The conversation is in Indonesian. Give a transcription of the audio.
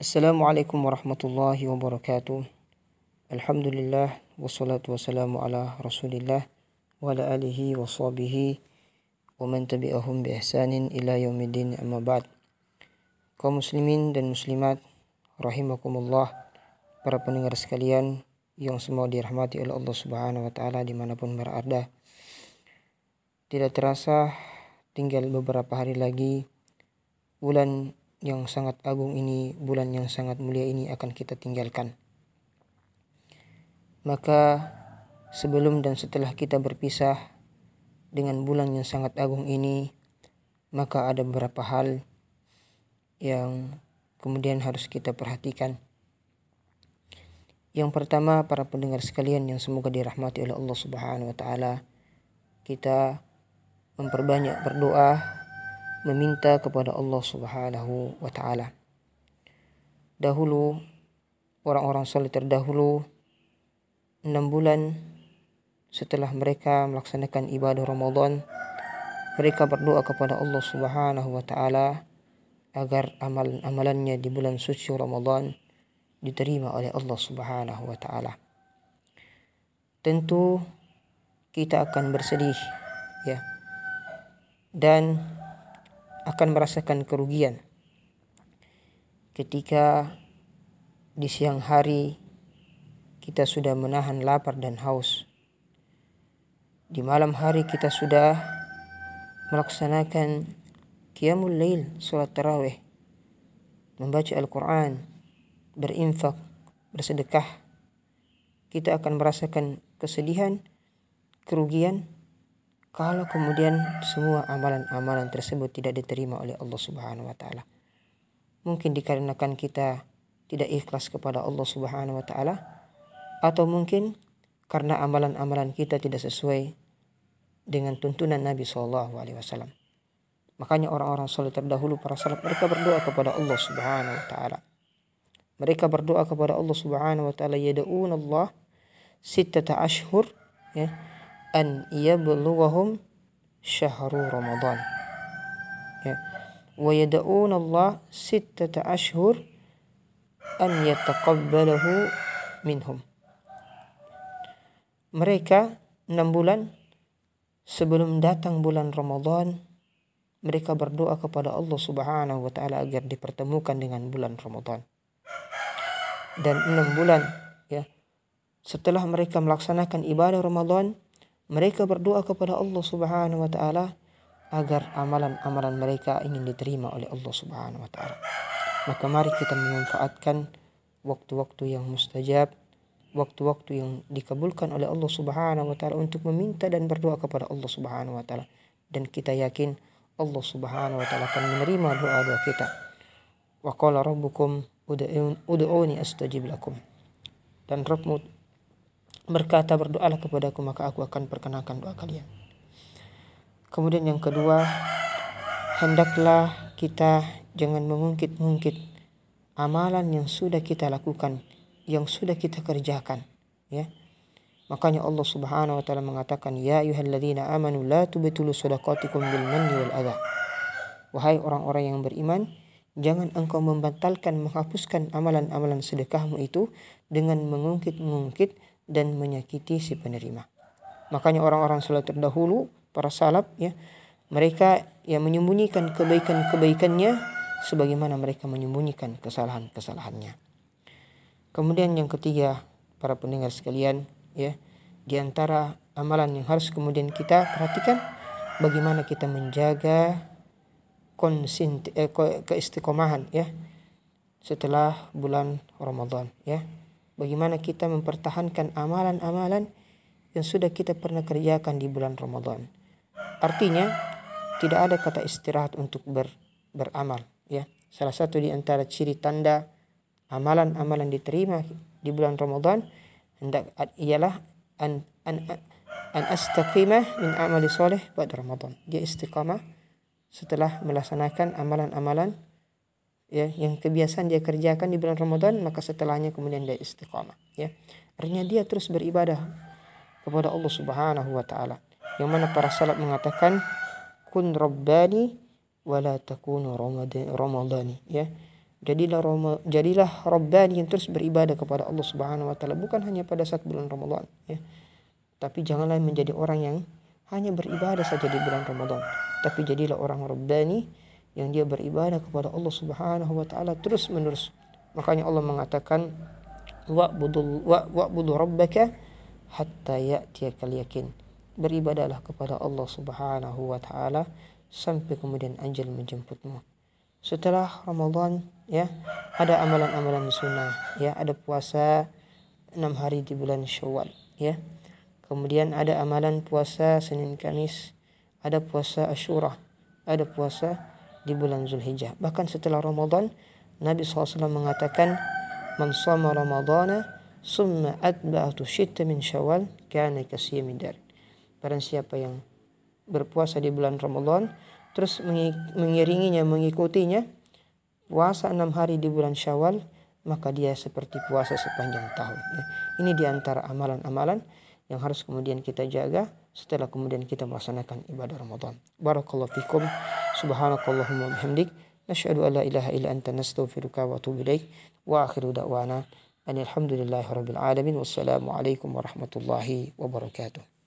Assalamualaikum warahmatullahi wabarakatuh. Alhamdulillah wassalatu wassalamu ala Rasulillah wa ala alihi wa sahbihi wa man tabi'ahum bi ihsanin ila yaumiddin amma ba'd. Kaum muslimin dan muslimat rahimakumullah para pendengar sekalian yang semua dirahmati oleh Allah Subhanahu wa taala dimanapun berada. Tidak terasa tinggal beberapa hari lagi bulan yang sangat agung ini, bulan yang sangat mulia ini akan kita tinggalkan. Maka sebelum dan setelah kita berpisah dengan bulan yang sangat agung ini, maka ada beberapa hal yang kemudian harus kita perhatikan. Yang pertama, para pendengar sekalian yang semoga dirahmati oleh Allah Subhanahu wa taala, kita memperbanyak berdoa meminta kepada Allah Subhanahu wa taala. Dahulu orang-orang saleh terdahulu 6 bulan setelah mereka melaksanakan ibadah Ramadan mereka berdoa kepada Allah Subhanahu wa taala agar amalan-amalannya di bulan suci Ramadan diterima oleh Allah Subhanahu wa taala. Tentu kita akan bersedih ya. Dan akan merasakan kerugian. Ketika di siang hari kita sudah menahan lapar dan haus. Di malam hari kita sudah melaksanakan qiyamul lail, salat tarawih, membaca Al-Qur'an, berinfak, bersedekah. Kita akan merasakan kesedihan, kerugian kalau kemudian semua amalan-amalan tersebut tidak diterima oleh Allah Subhanahu wa taala. Mungkin dikarenakan kita tidak ikhlas kepada Allah Subhanahu wa taala atau mungkin karena amalan-amalan kita tidak sesuai dengan tuntunan Nabi Shallallahu alaihi wasallam. Makanya orang-orang soleh terdahulu para salaf mereka berdoa kepada Allah Subhanahu wa taala. Mereka berdoa kepada Allah Subhanahu wa taala yad'un Allah sittata ashhur ya an yablughahum syahru Ramadan. Ya. Wa yad'un Allah sittata ashhur an yataqabbalahu minhum. Mereka enam bulan sebelum datang bulan Ramadan mereka berdoa kepada Allah Subhanahu wa taala agar dipertemukan dengan bulan Ramadan. Dan enam bulan ya setelah mereka melaksanakan ibadah Ramadan mereka berdoa kepada Allah Subhanahu wa taala agar amalan-amalan mereka ingin diterima oleh Allah Subhanahu wa taala. Maka mari kita memanfaatkan waktu-waktu yang mustajab, waktu-waktu yang dikabulkan oleh Allah Subhanahu wa taala untuk meminta dan berdoa kepada Allah Subhanahu wa taala dan kita yakin Allah Subhanahu wa taala akan menerima doa-doa kita. Wa qala rabbukum ud'uni astajib lakum. Dan Rabbmu berkata berdoalah kepadaku maka aku akan perkenakan doa kalian. Kemudian yang kedua, hendaklah kita jangan mengungkit-ungkit amalan yang sudah kita lakukan, yang sudah kita kerjakan, ya. Makanya Allah Subhanahu wa taala mengatakan, "Ya ayyuhalladzina amanu la tubtilu shadaqatikum bil manni wal adha." Wahai orang-orang yang beriman, jangan engkau membatalkan menghapuskan amalan-amalan sedekahmu itu dengan mengungkit-ungkit dan menyakiti si penerima. Makanya orang-orang salat terdahulu, para salaf ya, mereka yang menyembunyikan kebaikan-kebaikannya sebagaimana mereka menyembunyikan kesalahan-kesalahannya. Kemudian yang ketiga, para pendengar sekalian, ya, di antara amalan yang harus kemudian kita perhatikan bagaimana kita menjaga konsint eh, keistiqomahan ya setelah bulan Ramadan ya bagaimana kita mempertahankan amalan-amalan yang sudah kita pernah kerjakan di bulan Ramadan. Artinya, tidak ada kata istirahat untuk ber, beramal. Ya, salah satu di antara ciri tanda amalan-amalan diterima di bulan Ramadan hendak ialah an an an astaqimah min amali soleh pada Ramadan. Dia istiqamah setelah melaksanakan amalan-amalan ya yang kebiasaan dia kerjakan di bulan Ramadan maka setelahnya kemudian dia istiqamah ya artinya dia terus beribadah kepada Allah Subhanahu wa taala yang mana para salaf mengatakan kun rabbani wala takunu ramadani ya jadilah Roma, jadilah rabbani yang terus beribadah kepada Allah Subhanahu wa taala bukan hanya pada saat bulan Ramadan ya tapi janganlah menjadi orang yang hanya beribadah saja di bulan Ramadan tapi jadilah orang rabbani yang dia beribadah kepada Allah Subhanahu wa taala terus menerus. Makanya Allah mengatakan wa'budul wa'budu rabbaka hatta ya'tiyakal yakin. Beribadahlah kepada Allah Subhanahu wa taala sampai kemudian anjal menjemputmu. Setelah Ramadan ya, ada amalan-amalan sunnah ya, ada puasa enam hari di bulan Syawal ya. Kemudian ada amalan puasa Senin Kamis, ada puasa Asyura, ada puasa di bulan Zulhijjah. Bahkan setelah Ramadan, Nabi SAW mengatakan, Man sama Ramadana, summa atba'atu syitta min syawal, kana kasiyami dar. Barang siapa yang berpuasa di bulan Ramadan, terus mengiringinya, mengikutinya, puasa enam hari di bulan syawal, maka dia seperti puasa sepanjang tahun. Ya. Ini diantara amalan-amalan yang harus kemudian kita jaga setelah kemudian kita melaksanakan ibadah Ramadan. Barakallahu fikum. سبحانك اللهم وبحمدك نشهد أن لا إله إلا أنت نستغفرك وأتوب إليك وآخر دعوانا أن الحمد لله رب العالمين والسلام عليكم ورحمة الله وبركاته